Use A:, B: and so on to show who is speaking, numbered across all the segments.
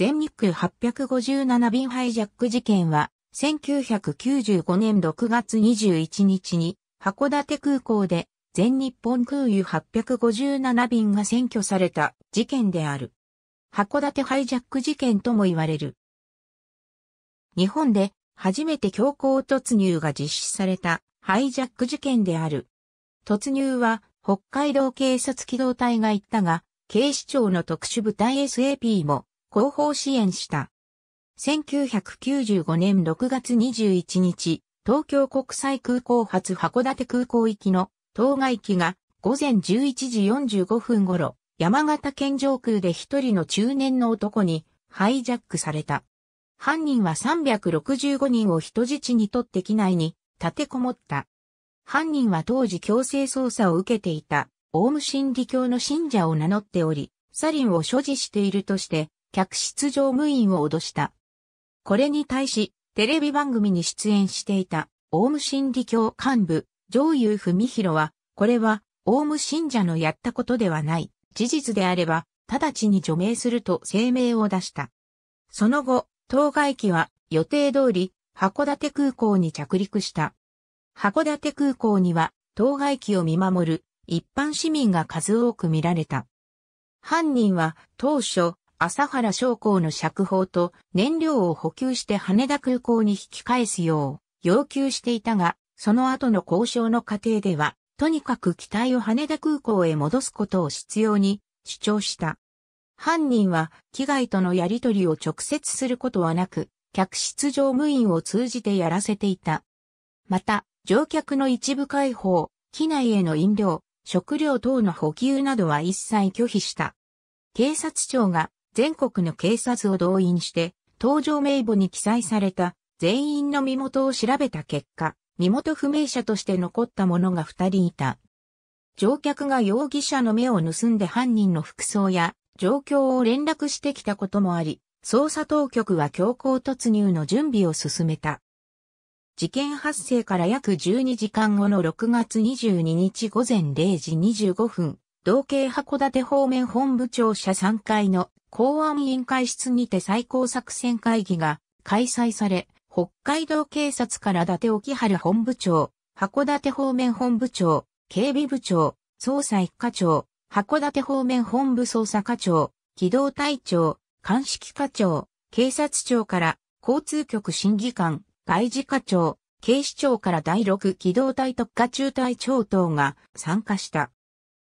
A: 全日空857便ハイジャック事件は、1995年6月21日に、函館空港で、全日本空輸857便が占拠された事件である。函館ハイジャック事件とも言われる。日本で初めて強行突入が実施されたハイジャック事件である。突入は北海道警察機動隊が行ったが、警視庁の特殊部隊 SAP も後方支援した。1995年6月21日、東京国際空港発函館空港行きの当該機が午前11時45分頃、山形県上空で一人の中年の男にハイジャックされた。犯人は365人を人質にとって機内に立てこもった。犯人は当時強制捜査を受けていたオウム真理教の信者を名乗っており、サリンを所持しているとして客室乗務員を脅した。これに対し、テレビ番組に出演していた、オウム真理教幹部、上優文弘は、これは、オウム信者のやったことではない、事実であれば、直ちに除名すると声明を出した。その後、当該機は予定通り函館空港に着陸した。函館空港には当該機を見守る一般市民が数多く見られた。犯人は当初朝原将校の釈放と燃料を補給して羽田空港に引き返すよう要求していたが、その後の交渉の過程では、とにかく機体を羽田空港へ戻すことを必要に主張した。犯人は、機外とのやり取りを直接することはなく、客室乗務員を通じてやらせていた。また、乗客の一部解放、機内への飲料、食料等の補給などは一切拒否した。警察庁が全国の警察を動員して、搭乗名簿に記載された全員の身元を調べた結果、身元不明者として残った者が二人いた。乗客が容疑者の目を盗んで犯人の服装や状況を連絡してきたこともあり、捜査当局は強行突入の準備を進めた。事件発生から約12時間後の6月22日午前0時25分、同系函館方面本部庁舎3階の公安委員会室にて最高作戦会議が開催され、北海道警察から伊達沖春本部長、函館方面本部長、警備部長、捜査一課長、函館方面本部捜査課長、機動隊長、鑑識課長、警察庁から交通局審議官、外事課長、警視庁から第6機動隊特化中隊長等が参加した。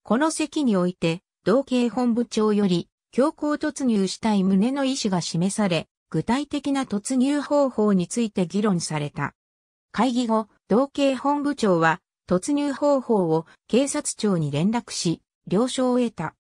A: この席において、同警本部長より、強行突入したい旨の意思が示され、具体的な突入方法について議論された。会議後、同警本部長は、突入方法を警察庁に連絡し、了承を得た。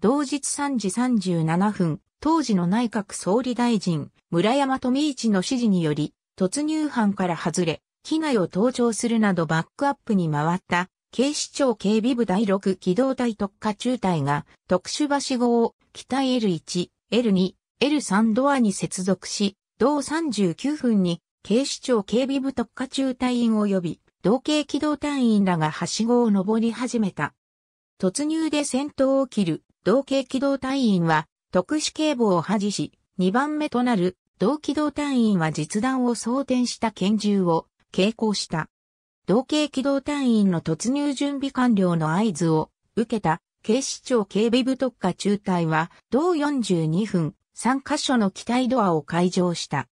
A: 同日3時37分、当時の内閣総理大臣、村山富一の指示により、突入班から外れ、機内を登場するなどバックアップに回った警視庁警備部第6機動隊特化中隊が特殊橋号を北 L1、L2、L3 ドアに接続し、同39分に警視庁警備部特化中隊員及び同系機動隊員らがはしごを登り始めた。突入で戦闘を切る同系機動隊員は特殊警棒を恥じし、2番目となる同機動隊員は実弾を装填した拳銃を携行した。同系機動隊員の突入準備完了の合図を受けた警視庁警備部特化中隊は同42分3カ所の機体ドアを開場した。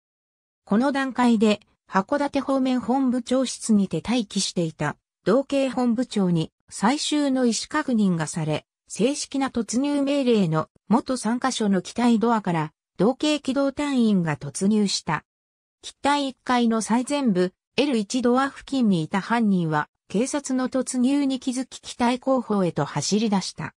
A: この段階で函館方面本部長室にて待機していた同系本部長に最終の意思確認がされ、正式な突入命令の元3カ所の機体ドアから同系機動隊員が突入した。機体1階の最前部 L1 ドア付近にいた犯人は、警察の突入に気づき機体後方へと走り出した。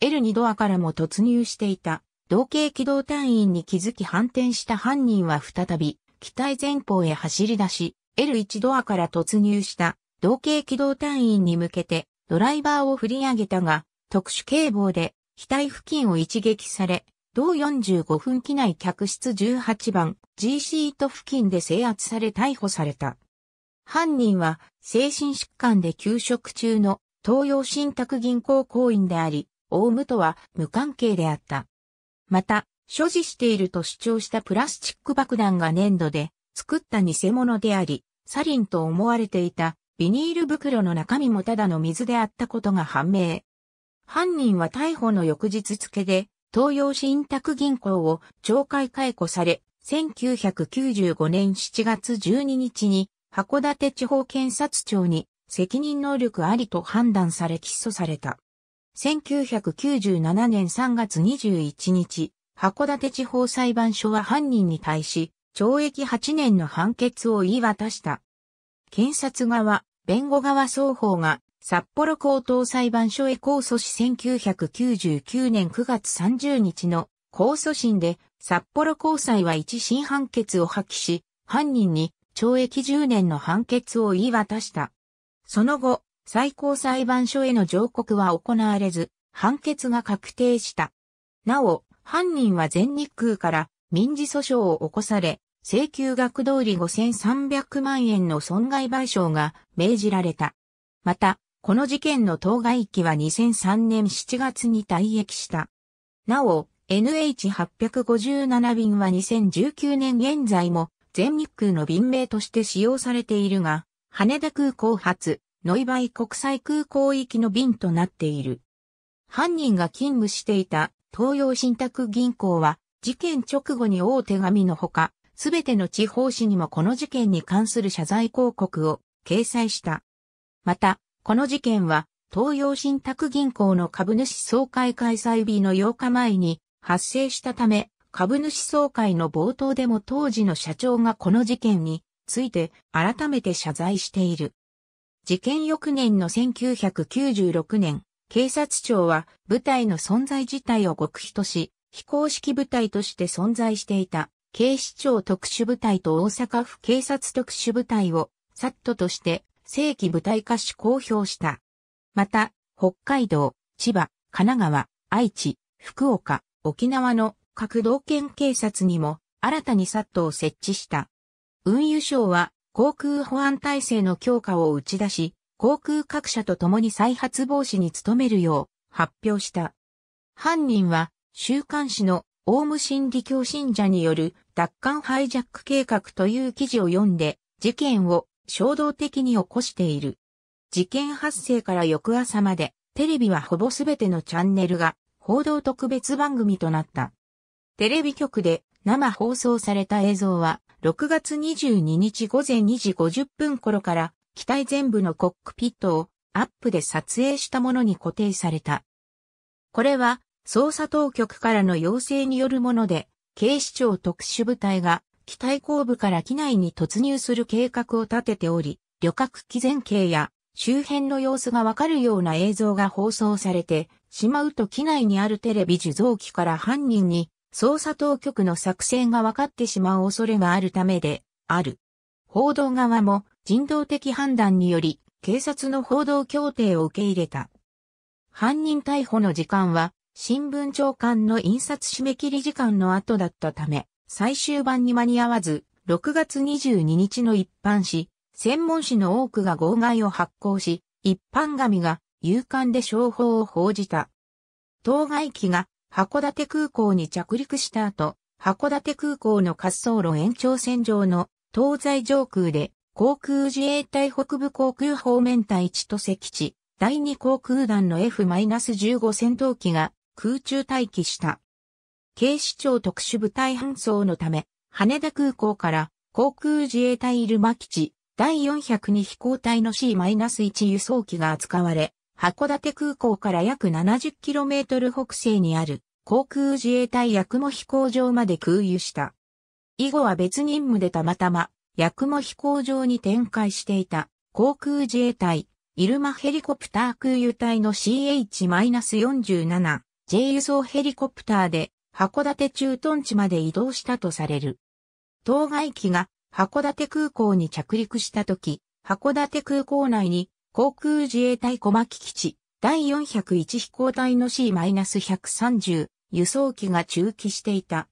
A: L2 ドアからも突入していた、同型機動隊員に気づき反転した犯人は再び、機体前方へ走り出し、L1 ドアから突入した同型機動隊員に向けてドライバーを振り上げたが、特殊警棒で機体付近を一撃され、同45分機内客室18番 G シート付近で制圧され逮捕された。犯人は精神疾患で休職中の東洋信託銀行行員であり、オウムとは無関係であった。また、所持していると主張したプラスチック爆弾が粘土で作った偽物であり、サリンと思われていたビニール袋の中身もただの水であったことが判明。犯人は逮捕の翌日付で東洋信託銀行を懲戒解雇され、1995年7月12日に函館地方検察庁に責任能力ありと判断され起訴された。1997年3月21日、函館地方裁判所は犯人に対し、懲役8年の判決を言い渡した。検察側、弁護側双方が札幌高等裁判所へ控訴し1999年9月30日の控訴審で札幌高裁は一審判決を破棄し、犯人に懲役10年の判決を言い渡した。その後、最高裁判所への上告は行われず、判決が確定した。なお、犯人は全日空から民事訴訟を起こされ、請求額通り5300万円の損害賠償が命じられた。また、この事件の当該期は2003年7月に退役した。なお、NH857 便は2019年現在も全日空の便名として使用されているが、羽田空港発、ノイバイ国際空港行きの便となっている。犯人が勤務していた東洋信託銀行は、事件直後に大手紙のほか、すべての地方紙にもこの事件に関する謝罪広告を掲載した。また、この事件は、東洋信託銀行の株主総会開催日の8日前に、発生したため、株主総会の冒頭でも当時の社長がこの事件について改めて謝罪している。事件翌年の1996年、警察庁は部隊の存在自体を極秘とし、非公式部隊として存在していた警視庁特殊部隊と大阪府警察特殊部隊をサットとして正規部隊化し公表した。また、北海道、千葉、神奈川、愛知、福岡、沖縄の各道県警察にも新たに SAT を設置した。運輸省は航空保安体制の強化を打ち出し、航空各社と共に再発防止に努めるよう発表した。犯人は週刊誌のオウム真理教信者による奪還ハイジャック計画という記事を読んで事件を衝動的に起こしている。事件発生から翌朝までテレビはほぼすべてのチャンネルが報道特別番組となった。テレビ局で生放送された映像は、6月22日午前2時50分頃から、機体全部のコックピットをアップで撮影したものに固定された。これは、捜査当局からの要請によるもので、警視庁特殊部隊が、機体後部から機内に突入する計画を立てており、旅客機前景や周辺の様子がわかるような映像が放送されてしまうと機内にあるテレビ受像機から犯人に捜査当局の作戦がわかってしまう恐れがあるためである。報道側も人道的判断により警察の報道協定を受け入れた。犯人逮捕の時間は新聞長官の印刷締め切り時間の後だったため最終版に間に合わず6月22日の一般紙専門誌の多くが号外を発行し、一般紙が勇敢で商法を報じた。当該機が函館空港に着陸した後、函館空港の滑走路延長線上の東西上空で航空自衛隊北部航空方面隊地と石地、第2航空団の F-15 戦闘機が空中待機した。警視庁特殊部隊搬送のため、羽田空港から航空自衛隊入間基地、第402飛行隊の C-1 輸送機が扱われ、函館空港から約 70km 北西にある航空自衛隊役も飛行場まで空輸した。以後は別任務でたまたま役も飛行場に展開していた航空自衛隊イルマヘリコプター空輸隊の CH-47J 輸送ヘリコプターで函館駐屯地まで移動したとされる。当該機が函館空港に着陸した時、函館空港内に航空自衛隊小牧基地第401飛行隊の C-130 輸送機が駐機していた。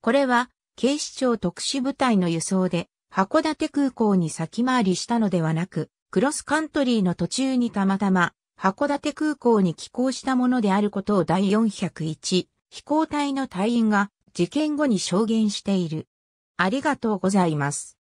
A: これは警視庁特殊部隊の輸送で函館空港に先回りしたのではなく、クロスカントリーの途中にたまたま函館空港に寄港したものであることを第401飛行隊の隊員が事件後に証言している。ありがとうございます。